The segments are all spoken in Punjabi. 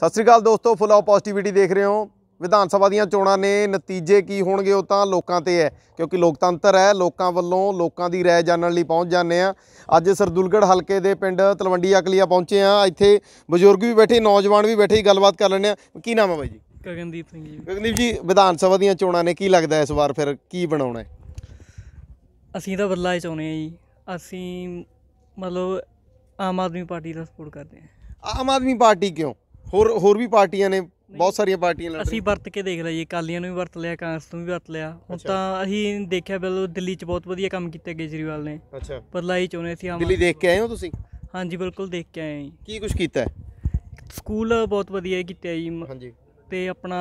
ਸਤਿ ਸ੍ਰੀ ਅਕਾਲ ਦੋਸਤੋ ਫੁੱਲ ਆਫ ਪੋਜ਼ਿਟਿਵਿਟੀ ਦੇਖ ਰਹੇ ਹੋ ਵਿਧਾਨ ਸਭਾ ਦੀਆਂ ਚੋਣਾਂ ਨੇ ਨਤੀਜੇ ਕੀ ਹੋਣਗੇ ਉਹ ਤਾਂ ਲੋਕਾਂ ਤੇ ਹੈ ਕਿਉਂਕਿ ਲੋਕਤੰਤਰ ਹੈ ਲੋਕਾਂ ਵੱਲੋਂ ਲੋਕਾਂ ਦੀ ਰਾਏ ਜਾਣਨ ਲਈ ਪਹੁੰਚ ਜਾਂਦੇ ਆ ਅੱਜ ਸਰਦੁਲਗੜ ਹਲਕੇ ਦੇ ਪਿੰਡ ਤਲਵੰਡੀ ਅਕਲੀਆ ਪਹੁੰਚੇ ਆ ਇੱਥੇ ਬਜ਼ੁਰਗ ਵੀ ਬੈਠੇ ਨੌਜਵਾਨ ਵੀ ਬੈਠੇ ਗੱਲਬਾਤ ਕਰ ਲੈਣੇ ਆ ਕੀ ਨਾਮ ਹੈ ਬਾਈ ਜੀ ਗਗਨਦੀਪ ਸਿੰਘ ਜੀ ਗਗਨਦੀਪ ਜੀ ਵਿਧਾਨ ਸਭਾ ਦੀਆਂ ਚੋਣਾਂ ਨੇ ਕੀ ਲੱਗਦਾ ਇਸ ਵਾਰ ਫਿਰ ਕੀ ਬਣਾਉਣਾ ਹੈ ਅਸੀਂ ਤਾਂ ਬਦਲਾਅ ਚਾਹੁੰਦੇ ਆ ਜੀ ਅਸੀਂ ਮਤਲਬ ਆਮ ਆਦਮੀ ਪਾਰਟੀ ਦਾ ਸਪੋਰਟ ਕਰਦੇ ਆ ਆਮ ਆਦਮੀ ਪਾਰਟੀ ਕਿਉਂ ਹੋਰ ਹੋਰ ਵੀ ਪਾਰਟੀਆਂ ਨੇ ਬਹੁਤ ਸਾਰੀਆਂ ਪਾਰਟੀਆਂ ਲੜ ਅਸੀਂ ਵਰਤ ਕੇ ਦੇਖ ਲਿਆ ਜੀ ਅਕਾਲੀਆਂ ਨੂੰ ਵੀ ਵਰਤ ਲਿਆ ਕਾਂਗਰਸ ਨੂੰ ਵੀ ਵਰਤ ਲਿਆ ਹੁਣ ਤਾਂ ਅਸੀਂ ਦੇਖਿਆ ਬਿਲਕੁਲ ਦਿੱਲੀ 'ਚ ਬਹੁਤ ਵਧੀਆ ਕੰਮ ਕੀਤਾ ਕੇਜਰੀਵਾਲ ਨੇ ਅੱਛਾ ਬਦਲਾਈ ਚੋਣੇ ਸੀ ਆਮ ਦਿੱਲੀ ਦੇਖ ਕੇ ਆਏ ਹੋ ਤੁਸੀਂ ਹਾਂਜੀ ਬਿਲਕੁਲ ਦੇਖ ਕੇ ਆਏ ਹਾਂ ਜੀ ਕੀ ਕੁਝ ਕੀਤਾ ਸਕੂਲ ਬਹੁਤ ਵਧੀਆ ਕੀਤਾ ਜੀ ਹਾਂਜੀ ਤੇ ਆਪਣਾ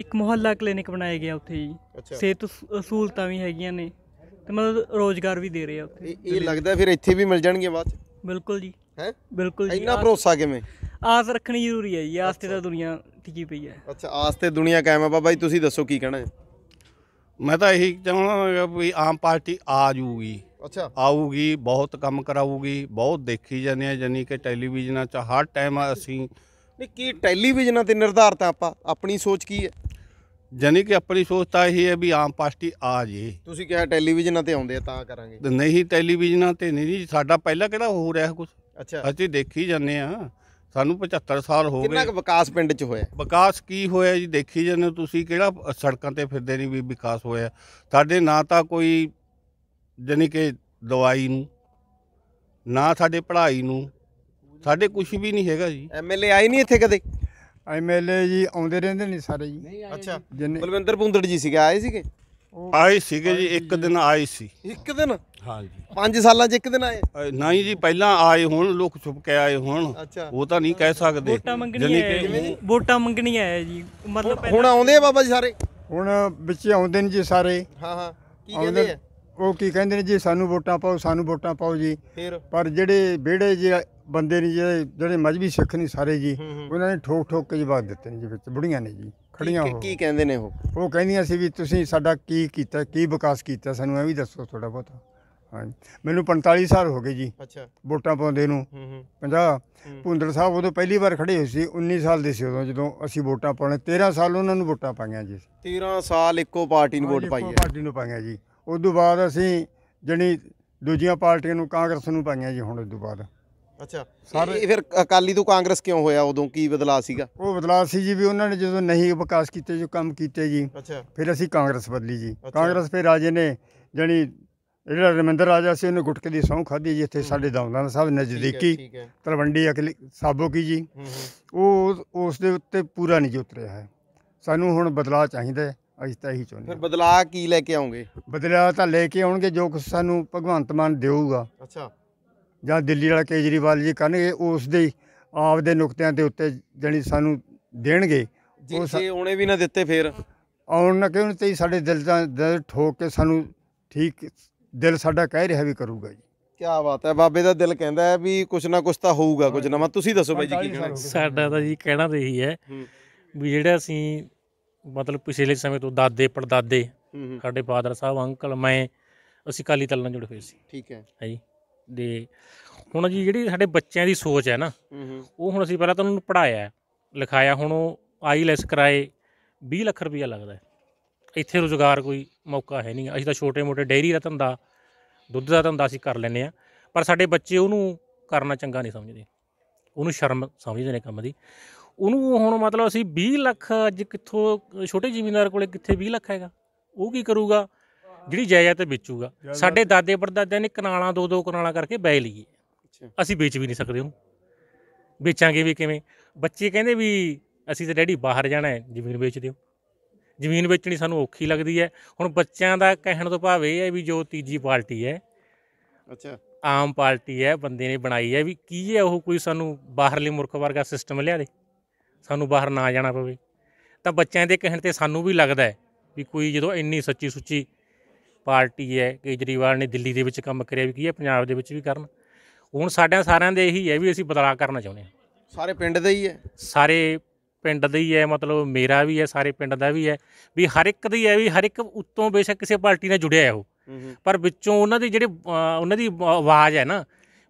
ਇੱਕ ਮੁਹੱਲਾ ਕਲੀਨਿਕ ਬਣਾਇਆ ਗਿਆ ਉੱਥੇ ਜੀ ਸਿਹਤ ਸਹੂਲਤਾਂ ਵੀ ਹੈਗੀਆਂ ਨੇ ਤੇ ਮਤਲਬ ਰੋਜ਼ਗਾਰ ਵੀ ਦੇ ਰਹੇ ਆ ਉੱਥੇ ਇਹ ਲੱਗਦਾ ਫਿਰ ਇੱਥੇ ਵੀ ਮਿਲ ਜਾਣਗੇ ਬਾਅਦ ਬਿਲਕੁਲ ਜੀ ਹੈ ਬਿਲਕੁਲ ਜੀ ਇੰਨਾ ਭਰੋਸਾ ਕਿਵੇਂ ਆਸ ਰੱਖਣੀ ਜ਼ਰੂਰੀ ਹੈ ਜੀ ਆਸ ਤੇ ਤਾਂ ਦੁਨੀਆ ਟਿਕੀ ਪਈ ਹੈ ਅੱਛਾ ਆਸ ਤੇ ਦੁਨੀਆ ਕਾਇਮ ਆ ਬਾਬਾ ਜੀ ਤੁਸੀਂ ਦੱਸੋ ਕੀ ਕਹਿਣਾ ਹੈ ਮੈਂ ਤਾਂ ਇਹੀ ਚਾਹੁੰਦਾ ਵੀ ਆਮ ਪਾਰਟੀ ਆ ਜੂਗੀ ਅੱਛਾ ਆਊਗੀ ਬਹੁਤ ਕੰਮ ਕਰਾਊਗੀ ਬਹੁਤ ਦੇਖੀ ਜਾਂਦੇ ਆ ਜਾਨੀ ਕਿ ਟੈਲੀਵਿਜ਼ਨਾਂ 'ਚ ਹਰ ਟਾਈਮ ਅਸੀਂ ਨਹੀਂ ਕੀ ਟੈਲੀਵਿਜ਼ਨਾਂ ਤੇ ਨਿਰਧਾਰਤ ਆ ਆਪਾਂ ਆਪਣੀ ਸੋਚ ਕੀ ਹੈ ਜਾਨੀ ਕਿ ਆਪਣੀ ਸੋਚ ਤਾਂ ਇਹ ਹੈ ਵੀ ਆਮ ਪਾਰਟੀ ਆ ਜੇ ਤੁਸੀਂ ਕਿਹਾ ਟੈਲੀਵਿਜ਼ਨਾਂ ਤੇ ਆਉਂਦੇ ਆ ਤਾਂ ਕਰਾਂਗੇ ਨਹੀਂ ਟੈਲੀਵਿਜ਼ਨਾਂ ਤੇ ਨਹੀਂ ਜੀ ਸਾਡਾ ਪਹਿਲਾਂ ਕਿਹੜਾ ਹੋ ਰਿਹਾ ਕੁਝ ਅੱਛਾ ਅਸੀਂ ਦੇਖੀ ਜਾਂਦੇ ਆ ਸਾਨੂੰ 75 ਸਾਲ ਹੋ ਕਿੰਨਾ ਗਏ ਕੁ ਵਿਕਾਸ ਪਿੰਡ 'ਚ ਹੋਇਆ ਵਿਕਾਸ ਕੀ ਹੋਇਆ ਜੀ ਦੇਖੀ ਜਾਂਦੇ ਤੁਸੀਂ ਕਿਹੜਾ ਸੜਕਾਂ ਤੇ ਫਿਰਦੇ ਨਹੀਂ ਵੀ ਵਿਕਾਸ ਹੋਇਆ ਸਾਡੇ ਨਾ ਤਾਂ ਕੋਈ ਜਾਨੀ ਕਿ ਦਵਾਈ ਨੂੰ ਨਾ ਸਾਡੇ ਪੜ੍ਹਾਈ ਨੂੰ ਸਾਡੇ ਕੁਝ ਵੀ ਨਹੀਂ ਹੈਗਾ ਜੀ ਐਮਐਲਏ ਆਈ ਨਹੀਂ ਇੱਥੇ ਕਦੇ ਐਮਐਲਏ ਜੀ ਆਉਂਦੇ ਰਹਿੰਦੇ ਨਹੀਂ ਸਾਰੇ ਜੀ ਅੱਛਾ ਬਲਵਿੰਦਰ ਪੁੰਦੜ ਜੀ ਸੀਗੇ ਆਏ ਸੀਗੇ ਆਏ ਸੀਗੇ ਜੀ ਇੱਕ ਦਿਨ ਆਏ ਸੀ ਇੱਕ ਦਿਨ ਹਾਂ ਜੀ 5 ਸਾਲਾਂ 'ਚ ਇੱਕ ਦਿਨ ਆਏ ਨਹੀਂ ਜੀ ਪਹਿਲਾਂ ਆਏ ਹੁਣ ਲੋਕ ਛੁਪ ਕੇ ਆਏ ਹੁਣ ਉਹ ਤਾਂ ਨਹੀਂ ਕਹਿ ਸਕਦੇ ਵੋਟਾਂ ਮੰਗਣੀ ਹੈ ਵੋਟਾਂ ਮੰਗਣੀਆਂ ਜੀ ਮਤਲਬ ਹੁਣ ਆਉਂਦੇ ਆ ਬਾਬਾ ਜੀ ਸਾਰੇ ਹੁਣ ਵਿੱਚ ਆਉਂਦੇ ਨੇ ਜੀ ਸਾਰੇ ਹਾਂ ਹਾਂ ਕੀ ਕਹਿੰਦੇ ਆ ਉਹ ਕੀ ਕਹਿੰਦੇ ਨੇ ਜੀ ਸਾਨੂੰ ਵੋਟਾਂ ਪਾਓ ਸਾਨੂੰ ਵੋਟਾਂ ਪਾਓ ਜੀ ਪਰ ਜਿਹੜੇ ਵਿਹੜੇ ਜੀ ਬੰਦੇ ਨੇ ਜਿਹੜੇ ਮਜਬੀ ਸਿੱਖ ਨਹੀਂ ਸਾਰੇ ਜੀ ਉਹਨਾਂ ਨੇ ਠੋਕ ਠੋਕ ਕੇ ਜਵਾਬ ਦਿੱਤੇ ਨੇ ਜੀ ਵਿੱਚ ਬੁੜੀਆਂ ਨੇ ਜੀ ਖੜੀਆਂ ਕੀ- ਕੀ ਕਹਿੰਦੇ ਨੇ ਉਹ ਉਹ ਕਹਿੰਦੀਆਂ ਸੀ ਵੀ ਤੁਸੀਂ ਸਾਡਾ ਕੀ ਕੀਤਾ ਕੀ ਵਿਕਾਸ ਕੀਤਾ ਸਾਨੂੰ ਇਹ ਵੀ ਦੱਸੋ ਥੋੜਾ ਬਹੁਤ ਹਾਂ ਮੈਨੂੰ 45 ਸਾਲ ਹੋ ਗਏ ਜੀ ਅੱਛਾ ਵੋਟਾਂ ਪਾਉਂਦੇ ਨੂੰ ਹੂੰ ਹੂੰ 50 ਹੂੰ। ਭੁੰਦਰ ਸਾਹਿਬ ਉਦੋਂ ਪਹਿਲੀ ਵਾਰ ਖੜੇ ਹੋਏ ਸੀ 19 ਸਾਲ ਦੇ ਸੀ ਉਦੋਂ ਜਦੋਂ ਅਸੀਂ ਵੋਟਾਂ ਪਾਉਣੇ 13 ਸਾਲ ਉਹਨਾਂ ਨੂੰ ਵੋਟਾਂ ਪਾਈਆਂ ਜੀ 13 ਸਾਲ ਇੱਕੋ ਪਾਰਟੀ ਨੂੰ ਵੋਟ ਪਾਈ ਹੈ ਪਾਰਟੀ ਨੂੰ ਪਾਈਆਂ ਜੀ ਉਸ ਤੋਂ ਬਾਅਦ ਅਸੀਂ ਜਣੀ ਦੂਜੀਆਂ ਪਾਰਟੀਆਂ ਨੂੰ ਕਾਂਗਰਸ ਨੂੰ ਪਾਈਆਂ ਜੀ ਹੁਣ ਉਸ ਤੋਂ ਬਾਅਦ ਅੱਛਾ ਇਹ ਫਿਰ ਅਕਾਲੀ ਤੋਂ ਕਾਂਗਰਸ ਕਿਉਂ ਹੋਇਆ ਉਦੋਂ ਕੀ ਬਦਲਾਅ ਸੀਗਾ ਉਹ ਬਦਲਾਅ ਸੀ ਜੀ ਵੀ ਉਹਨਾਂ ਨੇ ਜਦੋਂ ਨਹੀਂ ਵਿਕਾਸ ਕੀਤੇ ਜੋ ਕੰਮ ਕੀਤੇ ਜੀ ਅੱਛਾ ਫਿਰ ਅਸੀਂ ਕਾਂਗਰਸ ਬਦਲੀ ਜੀ ਕਾਂਗਰਸ ਫਿਰ ਰਾਜੇ ਨੇ ਜਣੀ ਜਿਹੜਾ ਰਮਿੰਦਰ ਰਾਜਾ ਸੀ ਉਹਨੇ ਗੁਟਕੇ ਦੀ ਸੌਂ ਖਾਧੀ ਜੀ ਇੱਥੇ ਸਾਡੇ ਦਮਦਾਨ ਸਾਹਿਬ ਨਜ਼ਦੀਕੀ ਤਲਵੰਡੀ ਅਕਲੀ ਸਾਬੋ ਕੀ ਜੀ ਉਹ ਉਸ ਦੇ ਉੱਤੇ ਪੂਰਾ ਨਹੀਂ ਉਤਰਿਆ ਹੈ ਸਾਨੂੰ ਹੁਣ ਬਦਲਾਅ ਚਾਹੀਦਾ ਹੈ ਅਸੀਂ ਤਾਂ ਇਹੀ ਚਾਹੁੰਦੇ ਫਿਰ ਬਦਲਾ ਕੀ ਲੈ ਕੇ ਆਉਂਗੇ ਬਦਲਾ ਤਾਂ ਲੈ ਕੇ ਆਉਣਗੇ ਜੋ ਕੁਝ ਸਾਨੂੰ ਭਗਵੰਤ ਮਾਨ ਦੇਊਗਾ ਅੱਛਾ ਜਾਂ ਦਿੱਲੀ ਵਾਲਾ ਕੇਜਰੀਵਾਲ ਜੀ ਕਰਨਗੇ ਉਸ ਦੇ ਆਪ ਦੇ ਨੁਕਤਿਆਂ ਦੇ ਉੱਤੇ ਜਣੀ ਸਾਨੂੰ ਦੇਣਗੇ ਜੇ ਜੇ ਉਹਨੇ ਵੀ ਨਾ ਦਿੱਤੇ ਫੇਰ ਆਉਣ ਨਾ ਕਿਉਂ ਤੇ ਸਾਡੇ ਦਿਲ ਦਾ ਠੋਕ ਕੇ ਸਾਨੂੰ ਠੀਕ ਦਿਲ ਸਾਡਾ ਕਹਿ ਰਿਹਾ ਵੀ ਕਰੂਗਾ ਜੀ ਕੀ ਬਾਤ ਹੈ ਬਾਬੇ ਦਾ ਦਿਲ ਕਹਿੰਦਾ ਹੈ ਵੀ ਕੁਛ ਨਾ ਕੁਛ ਤਾਂ ਹੋਊਗਾ ਕੁਝ ਨਵਾਂ ਤੁਸੀਂ ਦੱਸੋ ਬਾਈ ਜੀ ਕੀ ਕਹਿਣਾ ਸਾਡਾ ਤਾਂ ਜੀ ਕਹਿਣਾ ਰਹੀ ਹੈ ਵੀ ਜਿਹੜਾ ਅਸੀਂ ਮਤਲਬ ਪਿਛਲੇ ਸਮੇਂ ਤੋਂ ਦਾਦੇ ਪੜਦਾਦੇ ਸਾਡੇ ਫਾਦਰ ਸਾਹਿਬ ਅੰਕਲ ਮੈਂ ਅਸੀਂ ਕਾਲੀ ਤਲ ਨਾਲ ਜੁੜੇ ਹੋਏ ਸੀ ਠੀਕ ਹੈ ਹਾਂ ਜੀ ਦੇ ਹੁਣ ਜੀ ਜਿਹੜੀ ਸਾਡੇ ਬੱਚਿਆਂ ਦੀ ਸੋਚ ਹੈ ਨਾ ਉਹ ਹੁਣ ਅਸੀਂ ਪਹਿਲਾਂ ਤਾਂ ਉਹਨੂੰ ਪੜਾਇਆ ਲਿਖਾਇਆ ਹੁਣ ਉਹ ਆਈਲੈਸ ਕਰਾਏ 20 ਲੱਖ ਰੁਪਇਆ ਲੱਗਦਾ ਹੈ ਇੱਥੇ ਰੋਜ਼ਗਾਰ ਕੋਈ ਮੌਕਾ ਹੈ ਨਹੀਂ ਅਸੀਂ ਤਾਂ ਛੋਟੇ-ਮੋਟੇ ਡੇਰੀ ਦਾ ਧੰਦਾ ਦੁੱਧ ਦਾ ਧੰਦਾ ਅਸੀਂ ਕਰ ਲੈਨੇ ਆ ਪਰ ਸਾਡੇ ਬੱਚੇ ਉਹਨੂੰ ਕਰਨਾ ਚੰਗਾ ਨਹੀਂ ਸਮਝਦੇ ਉਹਨੂੰ ਸ਼ਰਮ ਸਮਝਦੇ ਨੇ ਕੰਮ ਦੀ ਉਹਨੂੰ ਹੁਣ ਮਤਲਬ ਅਸੀਂ 20 ਲੱਖ ਅੱਜ ਕਿੱਥੋਂ ਛੋਟੇ ਜ਼ਿਮੀਂਦਾਰ ਕੋਲੇ ਕਿੱਥੇ 20 ਲੱਖ ਹੈਗਾ ਉਹ ਕੀ ਕਰੂਗਾ ਜਿਹੜੀ ਜਾਇਦਾਦ ਤੇ ਵੇਚੂਗਾ ਸਾਡੇ ਦਾਦੇ ਪੜਦਾਦਿਆਂ ਨੇ ਕਨਾਲਾਂ ਦੋ ਦੋ ਕਨਾਲਾਂ ਕਰਕੇ ਬੈ ਲਈ ਅਸੀਂ ਵੇਚ ਵੀ ਨਹੀਂ ਸਕਦੇ ਉਹਨੂੰ ਵੇਚਾਂਗੇ ਵੀ ਕਿਵੇਂ ਬੱਚੇ ਕਹਿੰਦੇ ਵੀ ਅਸੀਂ ਤਾਂ ਡੈਡੀ ਬਾਹਰ ਜਾਣਾ ਹੈ ਜ਼ਮੀਨ ਵੇਚ ਦਿਓ ਜ਼ਮੀਨ ਵੇਚਣੀ ਸਾਨੂੰ ਔਖੀ ਲੱਗਦੀ ਹੈ ਹੁਣ ਬੱਚਿਆਂ ਦਾ ਕਹਿਣ ਤੋਂ ਭਾਵ ਇਹ ਹੈ ਵੀ ਜੋ ਤੀਜੀ ਪਾਰਟੀ ਹੈ ਅੱਛਾ ਆਮ ਪਾਰਟੀ ਹੈ ਬੰਦੇ ਨੇ ਬਣਾਈ ਹੈ ਵੀ ਕੀ ਹੈ ਉਹ ਕੋਈ ਸਾਨੂੰ ਬਾਹਰਲੇ ਮੁਰਖ ਵਰਗਾ ਸਿਸਟਮ ਲਿਆ ਦੇ ਸਾਨੂੰ ਬਾਹਰ ਨਾ ਜਾਣਾ ਪਵੇ ਤਾਂ ਬੱਚਿਆਂ ਦੇ ਕਹਿਣ ਤੇ ਸਾਨੂੰ ਵੀ ਲੱਗਦਾ ਹੈ ਵੀ ਕੋਈ ਜਦੋਂ ਇੰਨੀ ਸੱਚੀ ਸੁੱਚੀ ਪਾਰਟੀ ਹੈ ਕੇਜਰੀਵਾਲ ਨੇ ਦਿੱਲੀ ਦੇ ਵਿੱਚ ਕੰਮ ਕਰਿਆ ਵੀ ਕੀ ਹੈ ਪੰਜਾਬ ਦੇ ਵਿੱਚ ਵੀ ਕਰਨ ਹੁਣ ਸਾਡਿਆਂ ਸਾਰਿਆਂ ਦੇ ਇਹੀ ਹੈ ਵੀ ਅਸੀਂ ਬਦਲਾਅ ਕਰਨਾ ਚਾਹੁੰਦੇ ਹਾਂ ਸਾਰੇ ਪਿੰਡ ਦੇ ਹੀ ਹੈ ਸਾਰੇ ਪਿੰਡ ਦੇ ਹੀ ਹੈ ਮਤਲਬ ਮੇਰਾ ਵੀ ਹੈ ਸਾਰੇ ਪਿੰਡ ਦਾ ਵੀ ਹੈ ਵੀ ਹਰ ਇੱਕ ਦੀ ਹੈ ਵੀ ਹਰ ਇੱਕ ਉੱਤੋਂ ਬੇਸ਼ੱਕ ਕਿਸੇ ਪਾਰਟੀ ਨਾਲ ਜੁੜਿਆ ਹੈ ਉਹ ਪਰ ਵਿੱਚੋਂ ਉਹਨਾਂ ਦੀ ਜਿਹੜੇ ਉਹਨਾਂ ਦੀ ਆਵਾਜ਼ ਹੈ ਨਾ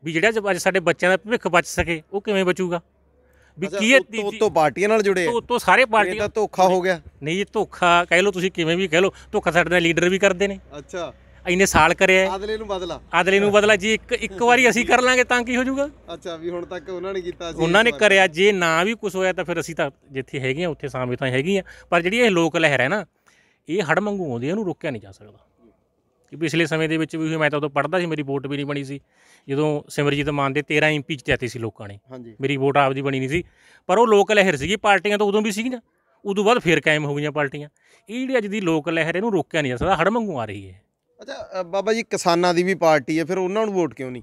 ਵੀ ਜਿਹੜਾ ਅੱਜ ਸਾਡੇ ਬੱਚਿਆਂ ਦਾ ਭਵਿੱਖ ਬਚ ਸਕੇ ਉਹ ਕਿਵੇਂ ਬਚੂਗਾ ਵੀ ਕੀ ਹੈ ਤੋ ਤੋ ਪਾਰਟੀਆਂ ਨਾਲ ਜੁੜੇ ਤੋ ਤੋ ਸਾਰੇ ਪਾਰਟੀਆਂ ਦਾ ਧੋਖਾ ਹੋ ਗਿਆ ਨਹੀਂ ਜੀ ਧੋਖਾ ਕਹਿ ਲਓ ਤੁਸੀਂ ਕਿਵੇਂ ਵੀ ਕਹਿ ਲਓ ਧੋਖਾ ਸਾਡੇ ਦਾ ਲੀਡਰ ਵੀ ਕਰਦੇ ਨੇ ਅੱਛਾ ਇੰਨੇ ਸਾਲ ਕਰਿਆ ਆਦਲੇ ਨੂੰ ਬਦਲਾ ਆਦਲੇ ਨੂੰ ਬਦਲਾ ਜੀ ਇੱਕ ਇੱਕ ਵਾਰੀ ਅਸੀਂ ਕਰ ਲਾਂਗੇ ਤਾਂ ਕੀ ਹੋ ਜਾਊਗਾ ਅੱਛਾ ਵੀ ਹੁਣ ਤੱਕ ਉਹਨਾਂ ਨੇ ਕੀਤਾ ਸੀ ਉਹਨਾਂ ਨੇ ਕਰਿਆ ਜੇ ਨਾ ਵੀ ਕੁਝ ਹੋਇਆ ਤਾਂ ਫਿਰ ਅਸੀਂ ਤਾਂ ਜਿੱਥੇ ਹੈਗੇ ਆ ਉੱਥੇ ਸਾਂਭੇ ਤਾਂ ਹੈਗੇ ਆ ਪਰ ਜਿਹੜੀ ਇਹ ਲੋਕ ਲਹਿਰ ਹੈ ਨਾ ਇਹ ਹੜ ਮੰਗੂ ਆਉਂਦੀ ਇਹਨੂੰ ਰੋਕਿਆ ਨਹੀਂ ਜਾ ਸਕਦਾ ਕਿ ਪਿਛਲੇ ਸਮੇਂ ਦੇ ਵਿੱਚ ਵੀ ਮੈਂ ਤਾਂ ਉਦੋਂ ਪੜਦਾ ਸੀ ਮੇਰੀ ਵੋਟ ਵੀ ਨਹੀਂ ਬਣੀ ਸੀ ਜਦੋਂ ਸਿਮਰਜੀਤ ਮਾਨ ਦੇ 13 ਐਮਪੀ ਚ ਜਿੱਤੇ ਸੀ ਲੋਕਾਂ ਨੇ ਮੇਰੀ ਵੋਟ ਆਪਦੀ ਬਣੀ ਨਹੀਂ ਸੀ ਪਰ ਉਹ ਲੋਕ ਲਹਿਰ ਸੀਗੀ ਪਾਰਟੀਆਂ ਤਾਂ ਉਦੋਂ ਵੀ ਸੀਗੀਆਂ ਉਦੋਂ ਬਾਅਦ ਫੇਰ ਕਾਇਮ ਹੋ ਗਈਆਂ ਪਾਰਟੀਆਂ ਇਹ ਜਿਹੜੀ ਅੱਜ ਦੀ ਲੋਕ ਲਹਿਰ ਇਹਨੂੰ ਰੋਕਿਆ ਨਹੀਂ ਜਾ ਸਕਦਾ ਹੜਮੰਗੂ ਆ ਰਹੀ ਹੈ ਅੱਛਾ ਬਾਬਾ ਜੀ ਕਿਸਾਨਾਂ ਦੀ ਵੀ ਪਾਰਟੀ ਹੈ ਫਿਰ ਉਹਨਾਂ ਨੂੰ ਵੋਟ ਕਿਉਂ ਨਹੀਂ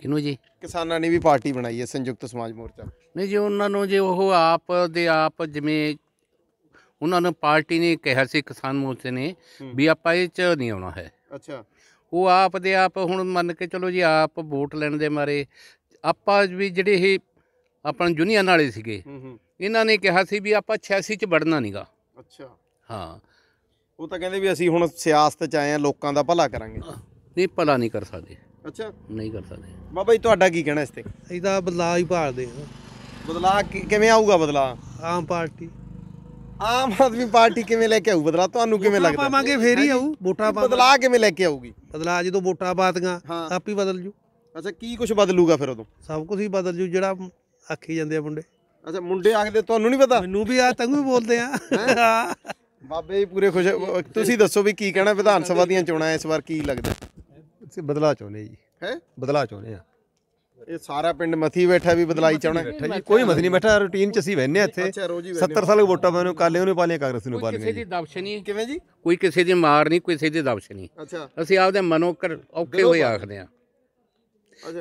ਕਿਨੂੰ ਜੀ ਕਿਸਾਨਾਂ ਨੇ ਵੀ ਪਾਰਟੀ ਬਣਾਈ ਹੈ ਸੰਯੁਕਤ ਸਮਾਜ ਮੋਰਚਾ ਨਹੀਂ ਜੀ ਉਹਨਾਂ ਨੂੰ ਜੇ ਉਹ ਆਪ ਦੇ ਆਪ ਜਿਵੇਂ ਉਹਨਾਂ ਨੇ ਪਾਰਟੀ ਨੇ ਕਿਹਾ ਸੀ ਕਿਸਾਨ ਮੋਰਚੇ ਨੇ ਵੀ ਆਪਾਂ ਇਹ ਚ ਨਹੀਂ ਆਉਣਾ ਹੈ ਅੱਛਾ ਉਹ ਆਪ ਦੇ ਆਪ ਹੁਣ ਮੰਨ ਕੇ ਚਲੋ ਜੀ ਆਪ ਵੋਟ ਲੈਣ ਦੇ ਮਾਰੇ ਆਪਾਂ ਵੀ ਜਿਹੜੇ ਇਹ ਆਪਣ ਜੁਨੀਅਰ ਵਾਲੇ ਸੀਗੇ ਇਹਨਾਂ ਨੇ ਕਿਹਾ ਸੀ ਵੀ ਆਪਾਂ 86 ਚ ਵੜਨਾ ਨਹੀਂਗਾ ਅੱਛਾ ਹਾਂ ਉਹ ਤਾਂ ਕਹਿੰਦੇ ਵੀ ਅਸੀਂ ਹੁਣ ਸਿਆਸਤ ਚ ਆਏ ਆ ਲੋਕਾਂ ਦਾ ਭਲਾ ਕਰਾਂਗੇ ਨਹੀਂ ਭਲਾ ਨਹੀਂ ਕਰ ਸਕਦੇ ਅੱਛਾ ਨਹੀਂ ਕਰ ਸਕਦੇ ਬਾਬਾ ਜੀ ਤੁਹਾਡਾ ਕੀ ਕਹਿਣਾ ਇਸ ਤੇ ਅਸੀਂ ਤਾਂ ਬਦਲਾਅ ਹੀ ਭਾਲਦੇ ਹਾਂ ਬਦਲਾਅ ਕਿਵੇਂ ਆਊਗਾ ਬਦਲਾਅ ਆਮ ਪਾਰਟੀ ਆਮ ਆਦਮੀ ਪਾਰਟੀ ਕਿਵੇਂ ਲੈ ਕੇ ਆਊ ਬਦਲਾ ਤੁਹਾਨੂੰ ਕਿਵੇਂ ਲੱਗਦਾ ਪਾਵਾਂਗੇ ਫੇਰ ਹੀ ਆਊ ਵੋਟਾਂ ਪਾ ਬਦਲਾ ਕਿਵੇਂ ਲੈ ਕੇ ਆਊਗੀ ਬਦਲਾ ਜਦੋਂ ਵੋਟਾਂ ਪਾਤਗਾ ਆਪ ਹੀ ਬਦਲ ਜੂ ਅੱਛਾ ਕੀ ਕੁਝ ਬਦਲੂਗਾ ਫਿਰ ਉਦੋਂ ਸਭ ਕੁਝ ਹੀ ਬਦਲ ਜੂ ਜਿਹੜਾ ਆਖੀ ਜਾਂਦੇ ਆ ਮੁੰਡੇ ਅੱਛਾ ਮੁੰਡੇ ਆਖਦੇ ਤੁਹਾਨੂੰ ਨਹੀਂ ਪਤਾ ਮੈਨੂੰ ਵੀ ਆ ਤੰਗੂ ਬੋਲਦੇ ਆ ਬਾਬੇ ਜੀ ਪੂਰੇ ਖੁਸ਼ ਤੁਸੀਂ ਦੱਸੋ ਵੀ ਕੀ ਕਹਿਣਾ ਵਿਧਾਨ ਸਭਾ ਦੀਆਂ ਚੋਣਾਂ ਇਸ ਵਾਰ ਕੀ ਲੱਗਦਾ ਅਸੀਂ ਬਦਲਾ ਚਾਹੁੰਦੇ ਜੀ ਹੈ ਬਦਲਾ ਚਾਹੁੰਦੇ ਆ ਇਹ ਸਾਰਾ ਪਿੰਡ ਮਥੀ ਬੈਠਾ ਵੀ ਬਦਲਾਈ ਚਾਹਣਾ ਕੋਈ ਮਥੀ ਨਹੀਂ ਬੈਠਾ ਰੂਟੀਨ ਚ ਅਸੀਂ ਵੈਨੇ ਇੱਥੇ 70 ਸਾਲ ਵੋਟਾਂ ਮੈਨੂੰ ਕਾਲੇ ਉਹਨੇ ਪਾਲੀਆਂ ਕਾਂਗਰਸ ਨੂੰ ਪਾਲੀਆਂ ਕਿਸੇ ਦੀ ਦਬਸ਼ ਨਹੀਂ ਕਿਵੇਂ ਜੀ ਕੋਈ ਕਿਸੇ ਦੀ ਮਾਰ ਨਹੀਂ ਕੋਈ ਕਿਸੇ ਦੀ ਦਬਸ਼ ਨਹੀਂ ਅੱਛਾ ਅਸੀਂ ਆਪਦੇ ਮਨੋਕਰ ਔਖੇ ਹੋਏ ਆਖਦੇ ਆ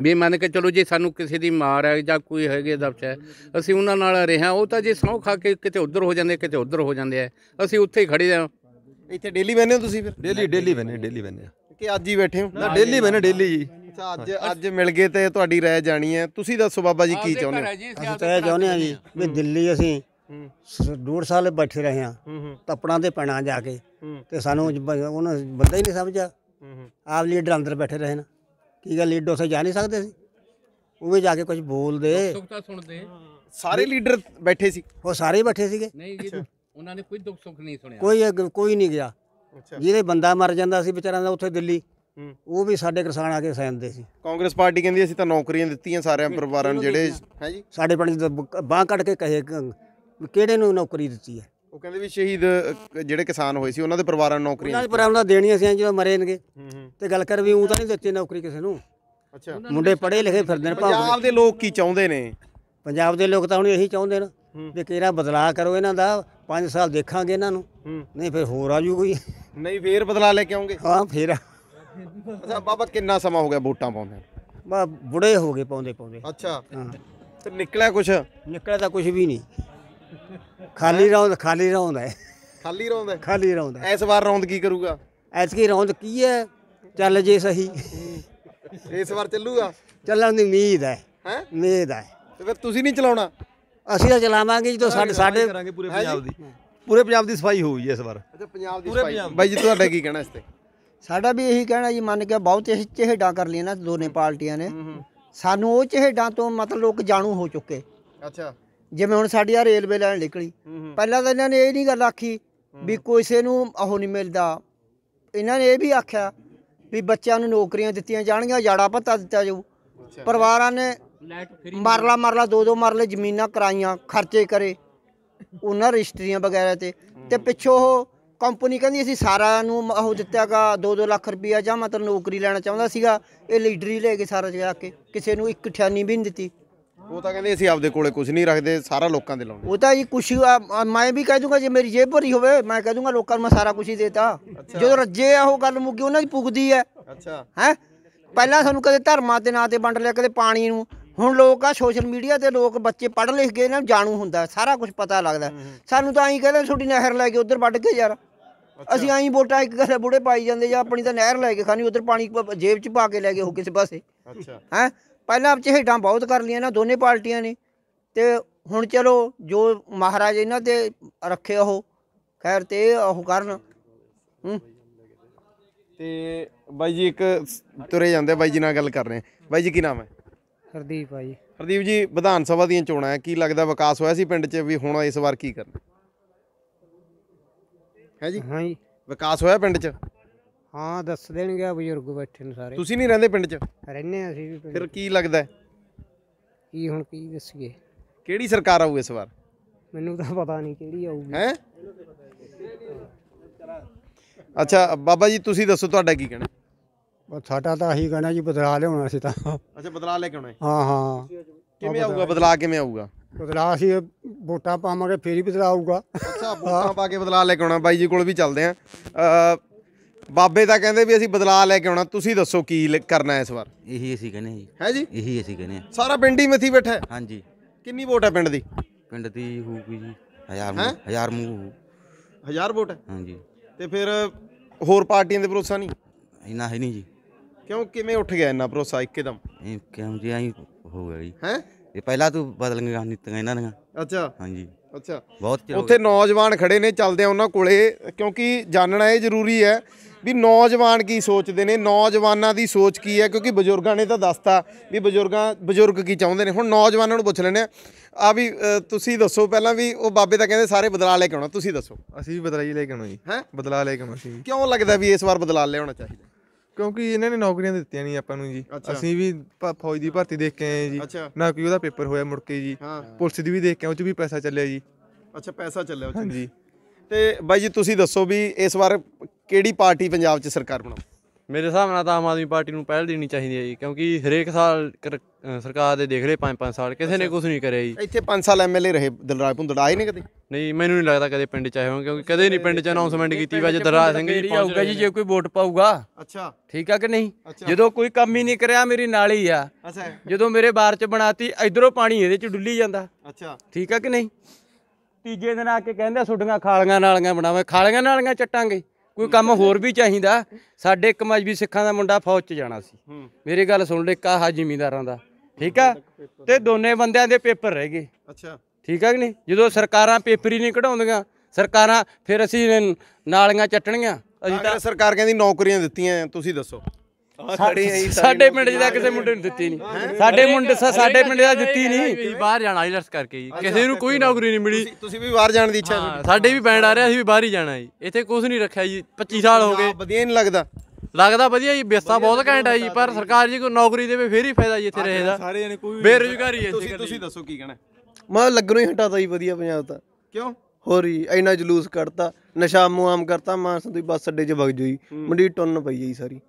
ਵੀ ਮੰਨ ਕੇ ਚਲੋ ਜੇ ਸਾਨੂੰ ਕਿਸੇ ਦੀ ਮਾਰ ਹੈ ਜਾਂ ਕੋਈ ਹੈਗੇ ਦਬਸ਼ ਹੈ ਅਸੀਂ ਉਹਨਾਂ ਨਾਲ ਰਹਿਆ ਉਹ ਤਾਂ ਜੇ ਸੌ ਖਾ ਕੇ ਕਿਤੇ ਉਧਰ ਹੋ ਜਾਂਦੇ ਕਿਤੇ ਉਧਰ ਹੋ ਜਾਂਦੇ ਆ ਅਸੀਂ ਉੱਥੇ ਹੀ ਖੜੇ ਆ ਇੱਥੇ ਡੇਲੀ ਬੈਨੇ ਹੋ ਤੁਸੀਂ ਫਿਰ ਡੇਲੀ ਡੇਲੀ ਬੈਨੇ ਡੇਲੀ ਬੈਨੇ ਕਿ ਅੱਜ ਹੀ ਬੈਠੇ ਹੋ ਨਾ ਡੇਲੀ ਮੈਨੇ ਡੇਲੀ ਜੀ ਅੱਛਾ ਅੱਜ ਅੱਜ ਮਿਲ ਗਏ ਤੇ ਤੁਹਾਡੀ ਰਾਏ ਜਾਣੀ ਹੈ ਤੁਸੀਂ ਦੱਸੋ ਬਾਬਾ ਜੀ ਕੀ ਚਾਹੁੰਦੇ ਅਸੀਂ ਤਾਂ ਇਹ ਚਾਹੁੰਦੇ ਆ ਜੀ ਵੀ ਦਿੱਲੀ ਅਸੀਂ ਡੂੜ ਸਾਲ ਬੈਠੇ ਰਹੇ ਆ ਹੂੰ ਹੂੰ ਤਪੜਾਂ ਦੇ ਪੈਣਾ ਜਾ ਕੇ ਤੇ ਸਾਨੂੰ ਉਹਨਾਂ ਬੰਦਾ ਹੀ ਨਹੀਂ ਸਮਝਿਆ ਹੂੰ ਆਪ ਲੀਡਰ ਅੰਦਰ ਬੈਠੇ ਰਹੇ ਨਾ ਕੀ ਗੱਲ ਲੀਡਰ ਉਸੇ ਜਾ ਨਹੀਂ ਸਕਦੇ ਸੀ ਉਹ ਵੀ ਜਾ ਕੇ ਕੁਝ ਬੋਲਦੇ ਸੁਖਤਾ ਸੁਣਦੇ ਸਾਰੇ ਲੀਡਰ ਬੈਠੇ ਸੀ ਉਹ ਸਾਰੇ ਹੀ ਬੈਠੇ ਸੀਗੇ ਨਹੀਂ ਜੀ ਉਹਨਾਂ ਨੇ ਕੋਈ ਦੁੱਖ ਸੁੱਖ ਨਹੀਂ ਸੁਣਿਆ ਕੋਈ ਕੋਈ ਨਹੀਂ ਗਿਆ ਜਿਹਦੇ ਬੰਦਾ ਮਰ ਜਾਂਦਾ ਸੀ ਵਿਚਾਰਿਆਂ ਦਾ ਉੱਥੇ ਦਿੱਲੀ ਉਹ ਵੀ ਸਾਡੇ ਕਿਸਾਨ ਆ ਕੇ ਸੈਂਦੇ ਸੀ ਕਾਂਗਰਸ ਪਾਰਟੀ ਕਹਿੰਦੀ ਅਸੀਂ ਤਾਂ ਨੌਕਰੀਆਂ ਦਿੱਤੀਆਂ ਸਾਰਿਆਂ ਪਰਿਵਾਰਾਂ ਨੂੰ ਜਿਹੜੇ ਹੈ ਜੀ ਸਾਡੇ ਪਿੰਡ ਦੇ ਬਾਹ ਕੱਢ ਕੇ ਕਹੇ ਕਿਹੜੇ ਨੂੰ ਨੌਕਰੀ ਦਿੱਤੀ ਹੈ ਉਹ ਕਹਿੰਦੇ ਵੀ ਸ਼ਹੀਦ ਜਿਹੜੇ ਕਿਸਾਨ ਹੋਏ ਸੀ ਉਹਨਾਂ ਦੇ ਪਰਿਵਾਰਾਂ ਨੂੰ ਨੌਕਰੀਆਂ ਉਹਨਾਂ ਦੇ ਪਰਿਵਾਰਾਂ ਦੇਣੀ ਦੇਣੀਆਂ ਸੀ ਜਦੋਂ ਮਰੇਨਗੇ ਤੇ ਗੱਲ ਕਰ ਵੀ ਉਹ ਤਾਂ ਨਹੀਂ ਦਿੱਤੀ ਨੌਕਰੀ ਕਿਸੇ ਨੂੰ ਅੱਛਾ ਮੁੰਡੇ ਪੜ੍ਹੇ ਲਿਖੇ ਫਿਰਦੇ ਨੇ ਪੰਜਾਬ ਦੇ ਲੋਕ ਕੀ ਚਾਹੁੰਦੇ ਨੇ ਪੰਜਾਬ ਦੇ ਲੋਕ ਤਾਂ ਹੁਣ ਇਹੀ ਚਾਹੁੰਦੇ ਨੇ ਵੀ ਕਿਹੜਾ ਬਦਲਾਅ ਕਰੋ ਇਹਨਾਂ ਦਾ 5 ਸਾਲ ਦੇਖਾਂਗੇ ਇਹਨਾਂ ਨੂੰ ਨਹੀਂ ਫਿਰ ਹੋਰ ਆ ਜੂ ਕੋਈ ਨਹੀਂ ਫੇਰ ਬਦਲਾ ਲੈ ਕੇ ਆਉਂਗੇ ਹਾਂ ਫੇਰ ਅੱਛਾ ਬਾਬਾ ਕਿੰਨਾ ਸਮਾਂ ਹੋ ਗਿਆ ਬੂਟਾਂ ਪਾਉਂਦੇ ਬਾ ਬੁੜੇ ਹੋ ਗਏ ਪਾਉਂਦੇ ਪਾਉਂਦੇ ਅੱਛਾ ਤੇ ਨਿਕਲਿਆ ਕੁਛ ਨਿਕਲਿਆ ਤਾਂ ਕੁਛ ਵੀ ਨਹੀਂ ਖਾਲੀ ਰੌਂਦ ਖਾਲੀ ਰੌਂਦ ਹੈ ਖਾਲੀ ਰੌਂਦ ਹੈ। ਖਾਲੀ ਰੌਂਦ ਹੈ ਇਸ ਵਾਰ ਰੌਂਦ ਕੀ ਕਰੂਗਾ ਕੀ ਰੌਂਦ ਕੀ ਹੈ ਚੱਲ ਜੇ ਸਹੀ ਇਸ ਵਾਰ ਚੱਲੂਗਾ ਚੱਲਣ ਦੀ ਉਮੀਦ ਹੈ ਹੈ ਉਮੀਦ ਹੈ ਤੇ ਫਿਰ ਤੁਸੀਂ ਨਹੀਂ ਚਲਾਉਣਾ ਅਸੀਂ ਤਾਂ ਚਲਾਵਾਂਗੇ ਜਦੋਂ ਸਾਡੇ ਸਾਡੇ ਕਰਾਂਗੇ ਪੂਰੇ ਪੰਜਾਬ ਦੀ ਪੂਰੇ ਪੰਜਾਬ ਦੀ ਸਫਾਈ ਹੋਈ ਇਸ ਵਾਰ ਅੱਛਾ ਪੰਜਾਬ ਦੀ ਪੂਰੇ ਸਫਾਈ ਪੰਜਾਬ। ਬਾਈ ਜੀ ਤੁਹਾਡਾ ਕੀ ਕਹਿਣਾ ਇਸ ਤੇ ਸਾਡਾ ਵੀ ਇਹੀ ਕਹਿਣਾ ਜੀ ਮੰਨ ਕੇ ਬਹੁਤ ਇਸ ਚਿਹੜਾ ਕਰ ਲਈਆਂ ਨਾ ਦੋਨੇ ਪਾਰਟੀਆਂ ਨੇ ਸਾਨੂੰ ਉਹ ਚਿਹੜਾਂ ਤੋਂ ਮਤਲਬ ਲੋਕ ਜਾਣੂ ਹੋ ਚੁੱਕੇ ਅੱਛਾ ਜਿਵੇਂ ਹੁਣ ਸਾਡੀ ਆ ਰੇਲਵੇ ਲਾਈਨ ਨਿਕਲੀ ਪਹਿਲਾਂ ਤਾਂ ਇਹਨਾਂ ਨੇ ਇਹ ਨਹੀਂ ਗੱਲ ਆਖੀ ਵੀ ਕਿਸੇ ਨੂੰ ਉਹ ਨਹੀਂ ਮਿਲਦਾ ਇਹਨਾਂ ਨੇ ਇਹ ਵੀ ਆਖਿਆ ਵੀ ਬੱਚਿਆਂ ਨੂੰ ਨੌਕਰੀਆਂ ਦਿੱਤੀਆਂ ਜਾਣਗੀਆਂ ਜਾੜਾ ਭੱਤਾ ਦਿੱਤਾ ਜਾਊ ਪਰਿਵਾਰਾਂ ਨੇ ਮਰਲਾ ਮਰਲਾ ਦੋ ਦੋ ਮਰਲੇ ਜ਼ਮੀਨਾਂ ਕਰਾਈਆਂ ਖਰਚੇ ਕਰੇ ਉਹਨਾਂ ਰਜਿਸਟਰੀਆਂ ਵਗੈਰਾ ਤੇ ਤੇ ਪਿੱਛੋਂ ਉਹ ਕੰਪਨੀ ਕਹਿੰਦੀ ਅਸੀਂ ਸਾਰਾ ਨੂੰ ਉਹ ਦਿੱਤਾਗਾ 2-2 ਲੱਖ ਰੁਪਇਆ ਜਾਂ ਮਤਲਬ ਨੌਕਰੀ ਲੈਣਾ ਚਾਹੁੰਦਾ ਸੀਗਾ ਇਹ ਲੀਡਰੀ ਲੈ ਕੇ ਸਾਰਾ ਜਗਾ ਕੇ ਕਿਸੇ ਨੂੰ ਇੱਕ ਠਿਆਨੀ ਵੀ ਨਹੀਂ ਦਿੱਤੀ ਉਹ ਤਾਂ ਕਹਿੰਦੇ ਅਸੀਂ ਆਪਦੇ ਕੋਲੇ ਕੁਝ ਨਹੀਂ ਰੱਖਦੇ ਸਾਰਾ ਲੋਕਾਂ ਦੇ ਲਾਉਂਦੇ ਉਹ ਤਾਂ ਜੀ ਕੁਛ ਮੈਂ ਵੀ ਕਹਿ ਦੂੰਗਾ ਜੇ ਮੇਰੀ ਜੇਬ ਭਰੀ ਹੋਵੇ ਮੈਂ ਕਹਿ ਦੂੰਗਾ ਲੋਕਾਂ ਨੂੰ ਮੈਂ ਸਾਰਾ ਕੁਝ ਹੀ ਦੇਤਾ ਜਦੋਂ ਰੱਜੇ ਆ ਉਹ ਗੱਲ ਮੁੱਕੀ ਉਹਨਾਂ ਦੀ ਪੁੱਗਦੀ ਹੈ ਅੱਛਾ ਹੈ ਪਹਿਲਾਂ ਸਾਨੂੰ ਕਦੇ ਧਰਮਾਂ ਦੇ ਨਾਂ ਤੇ ਵੰਡ ਲਿਆ ਕਦੇ ਪਾਣੀ ਨੂੰ ਹੁਣ ਲੋਕ ਆ ਸੋਸ਼ਲ ਮੀਡੀਆ ਤੇ ਲੋਕ ਬੱਚੇ ਪੜ੍ਹ ਲਿਖ ਗਏ ਨਾ ਜਾਣੂ ਹੁੰਦਾ ਸਾਰਾ ਕੁਝ ਪਤਾ ਲੱਗਦਾ ਸਾਨੂੰ ਤਾਂ ਐਂ ਕਹਿੰਦੇ ਛੋਟੀ ਨਹਿਰ ਲੈ ਕੇ ਉਧਰ ਵੱਢ ਕੇ ਯਾਰ ਅਸੀਂ ਐਂ ਵੋਟਾਂ ਇੱਕ ਗੱਲ ਬੁੜੇ ਪਾਈ ਜਾਂਦੇ ਜਾਂ ਆਪਣੀ ਤਾਂ ਨਹਿਰ ਲੈ ਕੇ ਖਾਣੀ ਉਧਰ ਪਾਣੀ ਜੇਬ 'ਚ ਪਾ ਕੇ ਲੈ ਗਏ ਹੋ ਕਿਸੇ ਪਾਸੇ ਅੱਛਾ ਹੈ ਪਹਿਲਾਂ ਆਪ ਚਹੇਟਾਂ ਬਹੁਤ ਕਰ ਲੀਆਂ ਨਾ ਦੋਨੇ ਪਾਰਟੀਆਂ ਨੇ ਤੇ ਹੁਣ ਚਲੋ ਜੋ ਮਹਾਰਾਜ ਇਹਨਾਂ ਤੇ ਰੱਖੇ ਉਹ ਖੈਰ ਤੇ ਉਹ ਕਰਨ ਤੇ ਬਾਈ ਜੀ ਇੱਕ ਤੁਰੇ ਜਾਂਦੇ ਬਾਈ ਜੀ ਨਾਲ ਗੱਲ ਕਰ ਰਹੇ ਬਾਈ ਜੀ ਕੀ ਨਾਮ ਹੈ ਹਰਦੀਪ ਆ ਜੀ ਹਰਦੀਪ ਜੀ ਵਿਧਾਨ ਸਭਾ ਦੀਆਂ ਚੋਣਾਂ ਹੈ ਕੀ ਲੱਗਦਾ ਵਿਕਾਸ ਹੋਇਆ ਸੀ ਪਿੰਡ 'ਚ ਵੀ ਹੁਣ ਇਸ ਵਾਰ ਕੀ ਕਰਨਾ ਹੈ ਜੀ ਹਾਂ ਜੀ ਵਿਕਾਸ ਹੋਇਆ ਪਿੰਡ 'ਚ ਹਾਂ ਦੱਸ ਦੇਣਗੇ ਆ ਬਜ਼ੁਰਗ ਬੈਠੇ ਨੇ ਸਾਰੇ ਤੁਸੀਂ ਨਹੀਂ ਰਹਿੰਦੇ ਪਿੰਡ 'ਚ ਰਹਿੰਦੇ ਆ ਅਸੀਂ ਵੀ ਪਿੰਡ ਫਿਰ ਕੀ ਲੱਗਦਾ ਹੈ? ਕੀ ਹੁਣ ਕੀ ਦੱਸੀਏ ਕਿਹੜੀ ਸਰਕਾਰ ਆਊ ਇਸ ਵਾਰ ਮੈਨੂੰ ਤਾਂ ਪਤਾ ਨਹੀਂ ਕਿਹੜੀ ਆਊਗੀ ਹੈ ਅੱਛਾ ਬਾਬਾ ਜੀ ਤੁਸੀਂ ਦੱਸੋ ਤੁਹਾਡਾ ਕੀ ਕਹਿਣਾ ਸਾਡਾ ਤਾਂ ਆਹੀ ਕਹਿਣਾ ਜੀ ਬਦਲਾ ਲਿਆਉਣਾ ਸੀ ਤਾਂ ਅੱਛਾ ਬਦਲਾ ਲੈ ਕੇ ਆਉਣਾ ਹੈ। ਹਾਂ ਹਾਂ ਕਿਵੇਂ ਆਊਗਾ ਬਦਲਾ ਕਿਵੇਂ ਆਊਗਾ ਬਦਲਾ ਸੀ ਵੋਟਾਂ ਪਾਵਾਂਗੇ ਫੇਰ ਹੀ ਬਦਲਾ ਆਊਗਾ ਅੱਛਾ ਵੋਟਾਂ ਪਾ ਕੇ ਬਦਲਾ ਲੈ ਕੇ ਆਉਣਾ ਬਾਈ ਜੀ ਕੋਲ ਵੀ ਚੱਲਦੇ ਆ ਬਾਬੇ ਤਾਂ ਕਹਿੰਦੇ ਵੀ ਅਸੀਂ ਬਦਲਾ ਲੈ ਕੇ ਆਉਣਾ ਤੁਸੀਂ ਦੱਸੋ ਕੀ ਕਰਨਾ ਹੈ ਇਸ ਵਾਰ ਇਹੀ ਅਸੀਂ ਕਹਿੰਦੇ ਹਾਂ ਜੀ ਹੈ ਜੀ ਇਹੀ ਅਸੀਂ ਕਹਿੰਦੇ ਆ ਸਾਰਾ ਪਿੰਡ ਹੀ ਮੱਥੀ ਬੈਠਾ ਹੈ। ਹਾਂਜੀ ਕਿੰਨੀ ਵੋਟ ਹੈ ਪਿੰਡ ਦੀ ਪਿੰਡ ਦੀ ਹੋਊਗੀ ਜੀ ਹਜ਼ਾਰ ਮੂੰਹ- ਹਜ਼ਾਰ ਮੂੰਹ ਹਜ਼ਾਰ 1000 ਵੋਟ ਹੈ ਹਾਂਜੀ ਤੇ ਫਿਰ ਹੋਰ ਪਾਰਟੀਆਂ ਦੇ ਭਰੋਸਾ ਨਹੀਂ ਇੰਨਾ ਹੈ ਨਹੀਂ ਜੀ ਕਿਉਂ ਕਿਵੇਂ ਉੱਠ ਗਿਆ ਇੰਨਾ ਭਰੋਸਾ ਇੱਕਦਮ ਇਹ ਕਿਉਂ ਜੀ ਆਈ ਹੋ ਗਿਆ ਜੀ ਹੈ ਇਹ ਪਹਿਲਾਂ ਤੂੰ ਬਦਲ ਗਈਆਂ ਨੀਤੀਆਂ ਇਹਨਾਂ ਦੀਆਂ ਅੱਛਾ ਹਾਂਜੀ ਅੱਛਾ ਬਹੁਤ ਚਿਰ ਉੱਥੇ ਨੌਜਵਾਨ ਖੜੇ ਨੇ ਚੱਲਦੇ ਆ ਉਹਨਾਂ ਕੋਲੇ ਕਿਉਂਕਿ ਜਾਣਨਾ ਇਹ ਜ਼ਰੂਰੀ ਹੈ ਵੀ ਨੌਜਵਾਨ ਕੀ ਸੋਚਦੇ ਨੇ ਨੌਜਵਾਨਾਂ ਦੀ ਸੋਚ ਕੀ ਹੈ ਕਿਉਂਕਿ ਬਜ਼ੁਰਗਾਂ ਨੇ ਤਾਂ ਦੱਸਤਾ ਵੀ ਬਜ਼ੁਰਗਾਂ ਬਜ਼ੁਰਗ ਕੀ ਚਾਹੁੰਦੇ ਨੇ ਹੁਣ ਨੌਜਵਾਨਾਂ ਨੂੰ ਪੁੱਛ ਲੈਣੇ ਆ ਵੀ ਤੁਸੀਂ ਦੱਸੋ ਪਹਿਲਾਂ ਵੀ ਉਹ ਬਾਬੇ ਤਾਂ ਕਹਿੰਦੇ ਸਾਰੇ ਬਦਲਾ ਲੈ ਕੇ ਆਉਣਾ ਤੁਸੀਂ ਦੱਸੋ ਅਸੀਂ ਵੀ ਬਦਲਾ ਹੀ ਲੈ ਕੇ ਆਉਣਾ ਜੀ ਹੈ ਬਦਲਾ ਲੈ ਕੇ ਆਉਣਾ ਸੀ ਕਿਉਂ ਲੱਗਦਾ ਵੀ ਇਸ ਵਾਰ ਬਦਲਾ ਆਉਣਾ ਚਾਹੀਦਾ ਕਿਉਂਕਿ ਇਹਨਾਂ ਨੇ ਨੌਕਰੀਆਂ ਦਿੱਤੀਆਂ ਨਹੀਂ ਆਪਾਂ ਨੂੰ ਜੀ ਅਸੀਂ ਵੀ ਫੌਜ ਦੀ ਭਰਤੀ ਦੇਖ ਕੇ ਆਏ ਜੀ ਨਾ ਕੋਈ ਉਹਦਾ ਪੇਪਰ ਹੋਇਆ ਮੁੜ ਕੇ ਜੀ ਪੁਲਿਸ ਦੀ ਵੀ ਦੇਖ ਕੇ ਆਏ, ਉਹ ਚ ਵੀ ਪੈਸਾ ਚੱਲਿਆ ਜੀ ਅੱਛਾ ਪੈਸਾ ਚੱਲਿਆ ਉਹ 'ਚ। ਹਾਂਜੀ ਤੇ ਬਾਈ ਜੀ ਤੁਸੀਂ ਦੱਸੋ ਵੀ ਇਸ ਵਾਰ ਕਿਹੜੀ ਪਾਰਟੀ ਪੰਜਾਬ 'ਚ ਸਰਕਾਰ ਬਣਾਉ ਮੇਰੇ ਹਿਸਾਬ ਨਾਲ ਤਾਂ ਆਮ ਆਦਮੀ ਪਾਰਟੀ ਨੂੰ ਪਹਿਲ ਦੇਣੀ ਚਾਹੀਦੀ ਹੈ ਜੀ ਕਿਉਂਕਿ ਹਰੇਕ ਸਾਲ ਸਰਕਾਰ ਦੇ ਦੇਖ ਰਹੇ 5-5 ਸਾਲ ਕਿਸੇ ਨੇ ਕੁਝ ਨਹੀਂ ਕਰਿਆ ਜੀ ਇੱਥੇ 5 ਸਾਲ ਐਮਐਲਏ ਰਹੇ ਦਿਲਰਾਜ ਭੁੰਦੜ ਆਏ ਨਹੀਂ ਕਦੇ ਨਹੀਂ ਮੈਨੂੰ ਨਹੀਂ ਲੱਗਦਾ ਕਦੇ ਪਿੰਡ ਚ ਆਏ ਹੋਣ ਕਿਉਂਕਿ ਕਦੇ ਨਹੀਂ ਪਿੰਡ ਚ ਅਨਾਉਂਸਮੈਂਟ ਕੀਤੀ ਵਾ ਦਰਾਜ ਸਿੰਘ ਜੀ ਮੇਰੀ ਆਊਗਾ ਜੀ ਜੇ ਕੋਈ ਵੋਟ ਪਾਊਗਾ ਅੱਛਾ ਠੀਕ ਆ ਕਿ ਨਹੀਂ ਜਦੋਂ ਕੋਈ ਕੰਮ ਹੀ ਨਹੀਂ ਕਰਿਆ ਮੇਰੀ ਨਾਲ ਹੀ ਆ ਅੱਛਾ ਜਦੋਂ ਮੇਰੇ ਬਾਰ ਚ ਬਣਾਤੀ ਇਧਰੋਂ ਪਾਣੀ ਇਹਦੇ ਚ ਡੁੱਲੀ ਜਾਂਦਾ ਅੱਛਾ ਠੀਕ ਆ ਕਿ ਨਹੀਂ ਤੀਜੇ ਦਿਨ ਆ ਕੇ ਕਹਿੰਦੇ ਸੁੱਡੀਆਂ ਖਾਲੀਆਂ ਨਾਲੀਆਂ ਬਣਾਵੇ ਖਾਲੀਆਂ ਨਾਲੀਆਂ ਚਟਾਂਗੇ ਕੋਈ ਕੰਮ ਹੋਰ ਵੀ ਚਾਹੀਦਾ ਸਾਡੇ ਇੱਕ ਮਜਬੀ ਸਿੱਖਾਂ ਦਾ ਮੁੰਡਾ ਫੌਜ 'ਚ ਜਾਣਾ ਸੀ ਮੇਰੀ ਗੱਲ ਸੁਣ ਲੈ ਕਾ ਹਾ ਜ਼ਿੰਮੇਦਾਰਾਂ ਦਾ ਠੀਕ ਆ ਤੇ ਦੋਨੇ ਬੰਦਿਆਂ ਦੇ ਪੇਪਰ ਰਹਿ ਗਏ ਅੱਛਾ ਠੀਕ ਆ ਕਿ ਨਹੀਂ ਜਦੋਂ ਸਰਕਾਰਾਂ ਪੇਪਰ ਹੀ ਨਹੀਂ ਕਢਾਉਂਦੀਆਂ ਸਰਕਾਰਾਂ ਫਿਰ ਅਸੀਂ ਨਾਲੀਆਂ ਚੱਟਣੀਆਂ ਅਸੀਂ ਤਾਂ ਸਰਕਾਰ ਕਹਿੰਦੀ ਨੌਕਰੀਆਂ ਦਿੱਤੀਆਂ ਤੁਸੀਂ ਦੱਸੋ ਸਾਡੇ ਪਿੰਡ ਜਿਹਦਾ ਕਿਸੇ ਮੁੰਡੇ ਨੂੰ ਦਿੱਤੀ ਨਹੀਂ ਸਾਡੇ ਮੁੰਡੇ ਸਾਡੇ ਪਿੰਡ ਦਾ ਦਿੱਤੀ ਨਹੀਂ ਬਾਹਰ ਜਾਣਾ ਆਈਲਟਸ ਕਰਕੇ ਜੀ ਕਿਸੇ ਨੂੰ ਕੋਈ ਨੌਕਰੀ ਨਹੀਂ ਮਿਲੀ ਤੁਸੀਂ ਵੀ ਬਾਹਰ ਜਾਣ ਦੀ ਇੱਛਾ ਸਾਡੇ ਵੀ ਬੈਂਡ ਆ ਰਿਹਾ ਅਸੀਂ ਵੀ ਬਾਹਰ ਹੀ ਜਾਣਾ ਜੀ ਇੱਥੇ ਕੁਝ ਨਹੀਂ ਰੱਖਿਆ ਜੀ 25 ਸਾਲ ਹੋ ਗਏ ਵਧੀਆ ਨਹੀਂ ਲੱਗਦਾ ਲੱਗਦਾ ਵਧੀਆ ਜੀ ਬੇਸਤਾ ਬਹੁਤ ਘੈਂਟ ਹੈ ਜੀ ਪਰ ਸਰਕਾਰ ਜੀ ਕੋਈ ਨੌਕਰੀ ਦੇਵੇ ਫੇਰ ਹੀ ਫਾਇਦਾ ਜੀ ਇੱਥੇ ਰਹੇ ਦਾ ਸਾਰੇ ਜਣੇ ਕੋਈ ਬੇਰੁਜ਼ਗਾਰੀ ਹੈ ਤੁਸੀਂ ਤੁਸੀਂ ਦੱਸੋ ਕੀ ਕਹਿਣਾ ਮੈਂ ਲੱਗਣੋਂ ਹੀ ਹਟਾਤਾ ਜੀ ਵਧੀਆ ਪੰਜਾਬ ਤਾਂ ਕਿਉਂ ਹੋਰ ਜੀ ਇੰਨਾ ਜਲੂਸ ਕੱਢਤਾ ਨਸ਼ਾ ਮੁਆਮ ਕਰਤਾ ਮਾਨਸਾ ਦੀ ਬੱਸ ਅੱਡੇ 'ਚ ਵਗ ਜੂਈ ਮੰਡੀ ਟੁੰਨ ਪਈ ਜੀ ਸਾਰੀ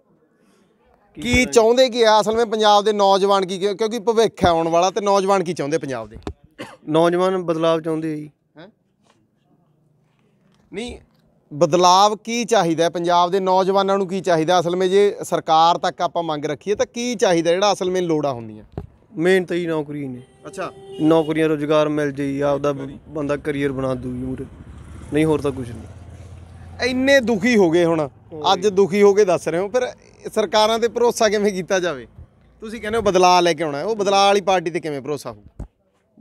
ਕੀ ਚਾਹੁੰਦੇ ਕੀ ਆ ਅਸਲ ਵਿੱਚ ਪੰਜਾਬ ਦੇ ਨੌਜਵਾਨ ਕੀ ਕਿਉਂਕਿ ਭਵਿੱਖ ਹੈ ਆਉਣ ਵਾਲਾ ਤੇ ਨੌਜਵਾਨ ਕੀ ਚਾਹੁੰਦੇ ਪੰਜਾਬ ਦੇ ਨੌਜਵਾਨ ਬਦਲਾਅ ਚਾਹੁੰਦੇ ਜੀ ਹੈ ਨਹੀਂ ਬਦਲਾਵ ਕੀ ਚਾਹੀਦਾ ਪੰਜਾਬ ਦੇ ਨੌਜਵਾਨਾਂ ਨੂੰ ਕੀ ਚਾਹੀਦਾ ਅਸਲ ਵਿੱਚ ਜੇ ਸਰਕਾਰ ਤੱਕ ਆਪਾਂ ਮੰਗ ਰੱਖੀਏ ਤਾਂ ਕੀ ਚਾਹੀਦਾ ਜਿਹੜਾ ਅਸਲ ਵਿੱਚ ਲੋੜਾਂ ਹੁੰਦੀਆਂ ਮਿਹਨਤ ਹੀ ਨੌਕਰੀ ਨੇ ਅੱਛਾ ਨੌਕਰੀਆਂ ਰੋਜ਼ਗਾਰ ਮਿਲ ਜਾਈ ਆਪਦਾ ਬੰਦਾ ਕੈਰੀਅਰ ਬਣਾ ਦੂ ਯੂਰ ਮੂਰੇ ਨਹੀਂ ਹੋਰ ਤਾਂ ਕੁਝ ਨਹੀਂ ਇੰਨੇ ਦੁਖੀ ਹੋ ਗਏ ਹੁਣ ਅੱਜ ਦੁਖੀ ਹੋ ਕੇ ਦੱਸ ਰਹੇ ਹੋ ਫਿਰ ਸਰਕਾਰਾਂ ਤੇ ਭਰੋਸਾ ਕਿਵੇਂ ਕੀਤਾ ਜਾਵੇ ਤੁਸੀਂ ਕਹਿੰਦੇ ਹੋ ਬਦਲਾ ਲੈ ਕੇ ਆਉਣਾ ਉਹ ਬਦਲਾ ਵਾਲੀ ਪਾਰਟੀ ਤੇ ਕਿਵੇਂ ਭਰੋਸਾ ਹੋ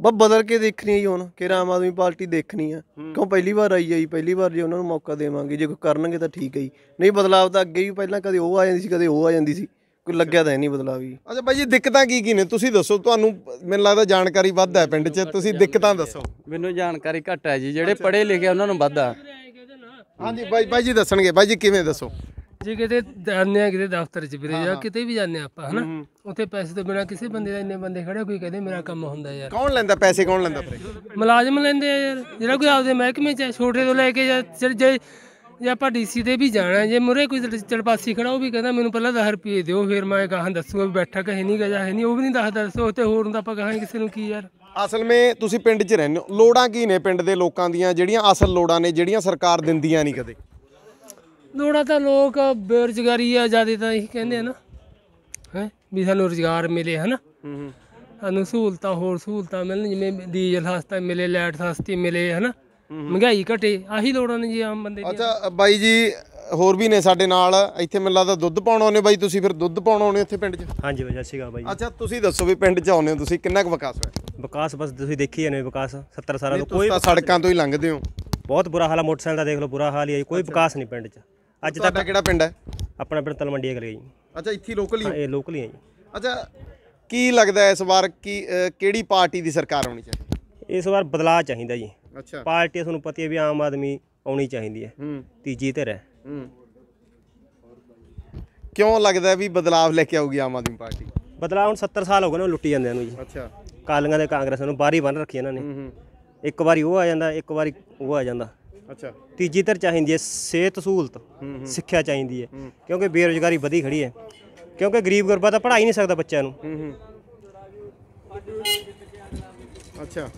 ਬਸ ਬਦਲ ਕੇ ਦੇਖਣੀ ਹੈ ਜੀ ਹੁਣ ਕਿ ਆਮ ਆਦਮੀ ਪਾਰਟੀ ਦੇਖਣੀ ਆ ਕਿਉਂ ਪਹਿਲੀ ਵਾਰ ਆਈ ਆਈ ਪਹਿਲੀ ਵਾਰ ਜੇ ਉਹਨਾਂ ਨੂੰ ਮੌਕਾ ਦੇਵਾਂਗੇ ਜੇ ਕੋਈ ਕਰਨਗੇ ਤਾਂ ਠੀਕ ਹੈ ਜੀ ਨਹੀਂ ਬਦਲਾਵ ਤਾਂ ਅੱਗੇ ਵੀ ਪਹਿਲਾਂ ਕਦੇ ਉਹ ਆ ਜਾਂਦੀ ਸੀ ਕਦੇ ਉਹ ਆ ਜਾਂਦੀ ਸੀ ਕੋਈ ਲੱਗਿਆ ਤਾਂ ਨਹੀਂ ਬਦਲਾਵ ਜੀ ਅੱਛਾ ਭਾਈ ਜੀ ਦਿੱਕਤਾਂ ਕੀ ਕੀ ਨੇ ਤੁਸੀਂ ਦੱਸੋ ਤੁਹਾਨੂੰ ਮੈਨੂੰ ਲੱਗਦਾ ਜਾਣਕਾਰੀ ਵੱਧ ਹੈ ਪਿੰਡ 'ਚ ਤੁਸੀਂ ਦਿੱਕਤਾਂ ਦੱਸੋ ਮੈਨੂੰ ਜਾਣਕਾਰੀ ਘੱਟ ਹੈ ਜੀ ਜਿਹੜੇ ਪੜ੍ਹੇ ਲਿਖੇ ਉਹਨਾਂ ਨੂੰ ਵੱਧ ਆ ਹਾਂਜੀ ਬਾਈ ਬਾਈ ਜੀ ਦੱਸਣਗੇ ਬਾਈ ਜੀ ਕਿਵੇਂ ਦੱਸੋ ਜੇ ਕਿਤੇ ਜਾਂਦੇ ਆ ਕਿਤੇ ਦਫ਼ਤਰ 'ਚ ਵੀਰੇ ਜਾਂ ਕਿਤੇ ਵੀ ਜਾਂਦੇ ਆਪਾਂ ਹਨਾ ਉੱਥੇ ਪੈਸੇ ਤੋਂ ਬਿਨਾ ਕਿਸੇ ਬੰਦੇ ਦਾ ਇੰਨੇ ਬੰਦੇ ਖੜੇ ਕੋਈ ਕਹਿੰਦੇ ਮੇਰਾ ਕੰਮ ਹੁੰਦਾ ਯਾਰ ਕੌਣ ਲੈਂਦਾ ਪੈਸੇ ਕੌਣ ਲੈਂਦਾ ਵੀਰੇ ਮੁਲਾਜ਼ਮ ਲੈਂਦੇ ਆ ਯਾਰ ਜਿਹੜਾ ਕੋਈ ਆਪਦੇ ਮਹਿਕਮੇ 'ਚ ਛੋਟੇ ਤੋਂ ਲੈ ਕੇ ਜੇ ਜੇ ਆਪਾਂ ਡੀਸੀ ਤੇ ਵੀ ਜਾਣਾ ਜੇ ਮੁਰੇ ਕੋਈ ਚਲਪਾਸੀ ਖੜਾ ਉਹ ਵੀ ਕਹਿੰਦਾ ਮੈਨੂੰ ਪਹਿਲਾਂ 10 ਰੁਪਏ ਦਿਓ ਫਿਰ ਮੈਂ ਕਹਾਂ ਦੱਸੂਗਾ ਵੀ ਬੈਠਾ ਕਹੇ ਨਹੀਂ ਗਿਆ ਹੈ ਨਹੀਂ ਉਹ ਵੀ ਨਹੀਂ ਦੱਸਦਾ ਦੱਸੋ ਤੇ ਹੋਰ ਨੂੰ ਤਾਂ ਆਪਾਂ ਕਹਾਂਗੇ ਕਿਸੇ ਨੂੰ ਕੀ ਯਾਰ ਅਸਲ ਵਿੱਚ ਤੁਸੀਂ ਪਿੰਡ 'ਚ ਰਹਿੰਦੇ ਹੋ ਲੋੜਾਂ ਕੀ ਨੇ ਪਿੰਡ ਦੇ ਲੋਕਾਂ ਦੀਆਂ ਜਿਹੜੀਆਂ ਅਸਲ ਲੋੜਾਂ ਨੇ ਜਿਹੜੀਆਂ ਸਰਕਾਰ ਦਿੰਦੀਆਂ ਨਹੀਂ ਕਦੇ ਲੋੜਾਂ ਤਾਂ ਲੋਕ ਬੇਰੁਜ਼ਗਾਰੀ ਆ ਜਿਆਦਾ ਤਾਂ ਇਹ ਕਹਿੰਦੇ ਆ ਨਾ ਹੈ ਵੀ ਸਾਨੂੰ ਰੁਜ਼ਗਾਰ ਮਿਲੇ ਹੂੰ ਸਾਨੂੰ ਸਹੂਲਤਾਂ ਹੋਰ ਸਹੂਲਤਾਂ ਮਿਲਣ ਜਿਵੇਂ ਡੀਜ਼ਲ ਸਸਤਾ ਮਿਲੇ ਲਾਈਟ ਸਸਤੀ ਮਿਲੇ ਹਨਾ ਮਹਿੰਗਾਈ ਘਟੇ ਆਹੀ ਲੋੜਾਂ ਨੇ ਜੀ ਆਮ ਬੰਦੇ ਦੀ ਅੱਛਾ ਬਾਈ ਜੀ ਹੋਰ ਵੀ ਨੇ ਸਾਡੇ ਨਾਲ ਇੱਥੇ ਮੈਨੂੰ ਲੱਗਦਾ ਦੁੱਧ ਪਾਉਣ ਆਉਨੇ ਬਾਈ ਤੁਸੀਂ ਫਿਰ ਦੁੱਧ ਪਾਉਣ ਆਉਨੇ ਇੱਥੇ ਪਿੰਡ 'ਚ ਹਾਂਜੀ ਬਾਈ ਸਤਿ ਸ਼੍ਰੀ ਅਕਾਲ ਬਾਈ ਅੱਛਾ ਤੁਸੀਂ ਦੱਸੋ ਵੀ ਪਿੰਡ 'ਚ ਆਉਨੇ ਹੋ ਤੁਸੀਂ ਕਿੰਨਾ ਕੁ ਵਿਕਾਸ ਹੋਇਆ ਵਿਕਾਸ ਬਸ ਤੁਸੀਂ ਦੇਖੀ ਜਾਂਦੇ ਵਿਕਾਸ 70 ਸਾਲਾਂ ਤੋਂ ਕੋਈ ਸੜਕਾਂ ਤੋਂ ਹੀ ਲੰਘਦੇ ਹੋ ਬਹੁਤ ਬੁਰਾ ਹਾਲ ਹੈ ਮੋਟਰਸਾਈਕਲ ਦਾ ਦੇਖ ਲਓ ਬੁਰਾ ਹਾਲ ਹੀ ਹੈ ਕੋਈ ਵਿਕਾਸ ਨਹੀਂ ਪਿੰਡ 'ਚ ਅੱਜ ਤੱਕ ਕਿਹੜਾ ਪਿੰਡ ਹੈ ਆਪਣਾ ਪਿੰਡ ਤਲਵੰਡੀਆ ਗਲੀ ਜੀ ਅੱਛਾ ਇੱਥੇ ਲੋਕਲ ਹੀ ਇਹ ਲੋਕਲ ਹੀ ਹੈ ਜੀ ਅੱਛਾ ਕੀ ਲੱਗਦਾ ਇਸ ਵਾਰ ਕੀ ਕਿਹੜੀ ਪਾਰਟੀ ਦੀ ਸਰਕਾਰ ਹੋਣੀ ਚਾਹੀਦੀ ਇਸ ਵਾਰ ਬਦਲਾਅ ਚਾਹੀਦਾ ਜੀ ਅੱਛਾ ਪਾਰਟੀ ਤੁਹਾਨੂੰ ਪਤਾ ਹੈ ਵੀ ਆਮ ਆਦਮੀ ਆਉਣੀ ਚਾਹੀਦੀ ਹੈ ਤੀਜੀ ਧਿਰ ਹੈ ਕਿਉਂ ਲੱਗਦਾ ਵੀ ਬਦਲਾਅ ਲੈ ਕੇ ਆਊਗੀ ਆਮ ਆਦਮੀ ਪਾਰਟੀ ਬਦਲਾਅ ਹੁਣ 70 ਸਾਲ ਹੋ ਗਏ ਨੇ ਉਹ ਲੁੱਟੀ ਜਾਂਦੇ ਨੂੰ ਜੀ ਅੱਛਾ ਕਾਲੀਆਂ ਦੇ ਕਾਂਗਰਸ ਨੂੰ ਬਾਹਰ ਹੀ ਬੰਨ ਰੱਖੀ ਇਹਨਾਂ ਨੇ ਇੱਕ ਵਾਰੀ ਉਹ ਆ ਜਾਂਦਾ ਇੱਕ ਵਾਰੀ ਉਹ ਆ ਜਾਂਦਾ ਅੱਛਾ ਤੀਜੀ ਤਰ ਚਾਹੀਦੀ ਹੈ ਸਿਹਤ ਸਹੂਲਤ ਸਿੱਖਿਆ ਚਾਹੀਦੀ ਹੈ ਕਿਉਂਕਿ ਬੇਰੋਜ਼ਗਾਰੀ ਵਧੀ ਖੜੀ ਹੈ ਕਿਉਂਕਿ ਗਰੀਬ ਗੁਰਬਾ ਤਾਂ ਪੜ੍ਹਾਈ ਨਹੀਂ ਸਕਦਾ ਬੱਚਿਆਂ ਨੂੰ ਅੱਛਾ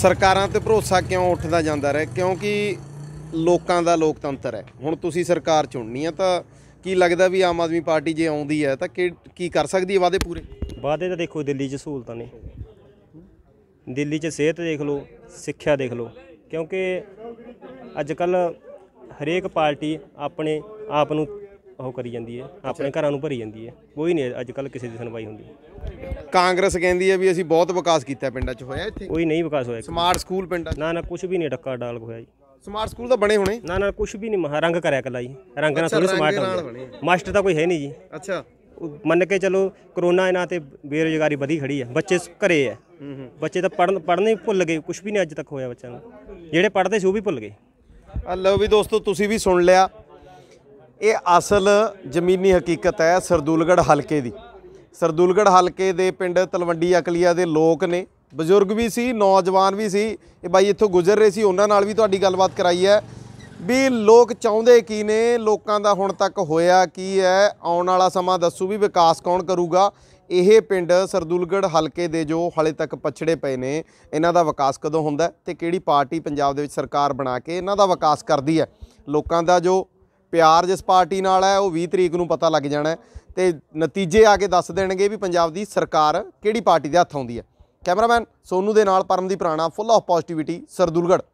ਸਰਕਾਰਾਂ ਤੇ ਭਰੋਸਾ ਕਿਉਂ ਉੱਠਦਾ ਜਾਂਦਾ ਰਿਹਾ ਕਿਉਂਕਿ ਲੋਕਾਂ ਦਾ ਲੋਕਤੰਤਰ ਹੈ ਹੁਣ ਤੁਸੀਂ ਸਰਕਾਰ ਚੁਣਨੀ ਆ ਤਾਂ ਕੀ ਲੱਗਦਾ ਵੀ ਆਮ ਆਦਮੀ ਪਾਰਟੀ ਜੇ ਆਉਂਦੀ ਹੈ ਤਾਂ ਕੀ ਕਰ ਸਕਦੀ ਹੈ ਵਾਦੇ ਪੂਰੇ ਵਾਦੇ ਤਾਂ ਦੇਖੋ ਦਿੱਲੀ 'ਚ ਸਹੂਲਤਾਂ ਨੇ ਦਿੱਲੀ 'ਚ ਸਿਹਤ ਦੇਖ ਲਓ ਸਿੱਖਿਆ ਦੇਖ ਲਓ ਕਿਉਂਕਿ ਅੱਜ ਕੱਲ ਹਰੇਕ ਪਾਰਟੀ ਆਪਣੇ ਆਪ ਨੂੰ ਉਹ ਕਰੀ ਜਾਂਦੀ ਹੈ ਆਪਣੇ ਘਰਾਂ ਨੂੰ ਭਰੀ ਜਾਂਦੀ ਹੈ ਕੋਈ ਨਹੀਂ ਅੱਜ ਕੱਲ ਕਿਸੇ ਦੀ ਸੁਣਵਾਈ ਹੁੰਦੀ ਕਾਂਗਰਸ ਕਹਿੰਦੀ ਹੈ ਵੀ ਅਸੀਂ ਬਹੁਤ ਵਿਕਾਸ ਕੀਤਾ ਪਿੰਡਾਂ 'ਚ ਹੋਇਆ ਇੱਥੇ ਕੋਈ ਨਹੀਂ ਵਿਕਾਸ ਹੋਇਆ ਸਮਾਰਟ ਸਕੂਲ ਪਿੰਡਾਂ 'ਚ। ਨਾ ਨਾ ਕੁਝ ਵੀ ਨਹੀਂ ਡੱਕਾ ਡਾਲ ਹੋਇਆ ਜੀ ਸਮਾਰਟ ਸਕੂਲ ਤਾਂ ਬਣੇ ਹੋਣੇ ਨਾ ਨਾ ਕੁਝ ਵੀ ਨਹੀਂ ਰੰਗ ਕਰਿਆ ਕਲਾ ਜੀ ਰੰਗ ਨਾਲ ਥੋੜੀ ਸਮਾਰਟ ਮਾਸਟਰ ਤਾਂ ਕੋਈ ਹੈ ਨਹੀਂ ਜੀ ਅੱਛਾ ਮੰਨ ਕੇ ਚਲੋ ਕਰੋਨਾ ਇਹਨਾਂ ਤੇ ਬੇਰੋਜ਼ਗਾਰੀ ਵਧੀ ਖੜੀ ਹੈ ਬੱਚੇ ਘਰੇ ਹੈ ਬੱਚੇ ਤਾਂ ਪੜਨ ਪੜਨੇ ਭੁੱਲ ਗਏ ਕੁਝ ਵੀ ਨਹੀਂ ਅੱਜ ਤੱਕ ਹੋਇਆ ਬੱਚਿਆਂ ਨੂੰ ਜਿਹੜੇ ਪੜਦੇ ਸੀ ਉਹ ਵੀ ਭੁੱਲ ਗਏ ਆ ਲਓ ਵੀ ਦੋਸਤੋ ਤੁਸੀਂ ਵੀ ਸੁਣ ਲਿਆ ਇਹ ਅਸਲ ਜ਼ਮੀਨੀ ਹਕੀਕਤ ਹੈ ਸਰਦੂਲਗੜ ਹਲਕੇ ਦੀ ਸਰਦੂਲਗੜ ਹਲਕੇ ਦੇ ਪਿੰਡ ਤਲਵੰਡੀ ਅਕਲੀਆ ਦੇ ਲੋਕ ਨੇ ਬਜ਼ੁਰਗ ਵੀ ਸੀ ਨੌਜਵਾਨ ਵੀ ਸੀ ਇਹ ਬਾਈ ਇੱਥੋਂ ਗੁਜ਼ਰ ਰਹੇ ਸੀ ਉਹਨਾਂ ਨਾਲ ਵੀ ਤੁਹਾਡੀ ਗੱਲਬਾਤ ਕਰਾਈ ਹੈ ਵੀ ਲੋਕ ਚਾਹੁੰਦੇ ਕੀ ਨੇ ਲੋਕਾਂ ਦਾ ਹੁਣ ਤੱਕ ਹੋਇਆ ਕੀ ਹੈ ਆਉਣ ਵਾਲਾ ਸਮਾਂ ਦੱਸੂ ਵੀ ਵਿਕਾਸ ਕੌਣ ਕਰੂਗਾ ਇਹ ਪਿੰਡ ਸਰਦੂਲਗੜ ਹਲਕੇ ਦੇ ਜੋ ਹਲੇ ਤੱਕ ਪਛੜੇ ਪਏ ਨੇ ਇਹਨਾਂ ਦਾ ਵਿਕਾਸ ਕਦੋਂ ਹੁੰਦਾ ਤੇ ਕਿਹੜੀ ਪਾਰਟੀ ਪੰਜਾਬ ਦੇ ਵਿੱਚ ਸਰਕਾਰ ਬਣਾ ਕੇ ਇਹਨਾਂ ਦਾ ਵਿਕਾਸ ਕਰਦੀ ਹੈ ਲੋਕਾਂ ਦਾ ਜੋ ਪਿਆਰ ਜਿਸ ਪਾਰਟੀ ਨਾਲ ਹੈ ਉਹ 20 ਤਰੀਕ ਨੂੰ ਪਤਾ ਲੱਗ ਜਾਣਾ ਤੇ ਨਤੀਜੇ ਆ ਕੇ ਦੱਸ ਦੇਣਗੇ ਵੀ ਪੰਜਾਬ ਦੀ ਸਰਕਾਰ ਕਿਹੜੀ ਪਾਰਟੀ ਦੇ ਹੱਥ ਆਉਂਦੀ ਹੈ ਕੈਮਰਾਮੈਨ ਸੋਨੂ ਦੇ ਨਾਲ Paramdeep Rana full of positivity Sardulgarh